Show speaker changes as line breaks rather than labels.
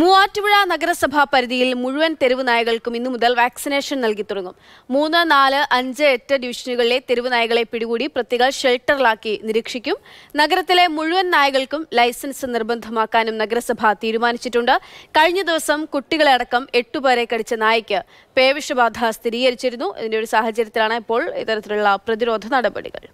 മൂവാറ്റുപുഴ നഗരസഭാ പരിധിയിൽ മുഴുവൻ തെരുവ് നായകൾക്കും ഇന്നു മുതൽ വാക്സിനേഷൻ നൽകി തുടങ്ങും മൂന്ന് നാല് അഞ്ച് എട്ട് ഡിവിഷനുകളിലെ തെരുവ് നായകളെ പിടികൂടി പ്രത്യേക ഷെൽട്ടറിലാക്കി നിരീക്ഷിക്കും നഗരത്തിലെ മുഴുവൻ നായകൾക്കും ലൈസൻസ് നിർബന്ധമാക്കാനും നഗരസഭ തീരുമാനിച്ചിട്ടുണ്ട് കഴിഞ്ഞ ദിവസം കുട്ടികളടക്കം എട്ടുപേരെ കടിച്ച നായ്ക്ക് പേവിഷബാധ സ്ഥിരീകരിച്ചിരുന്നു ഇതിന്റെ ഒരു സാഹചര്യത്തിലാണ് ഇപ്പോൾ ഇത്തരത്തിലുള്ള പ്രതിരോധ നടപടികൾ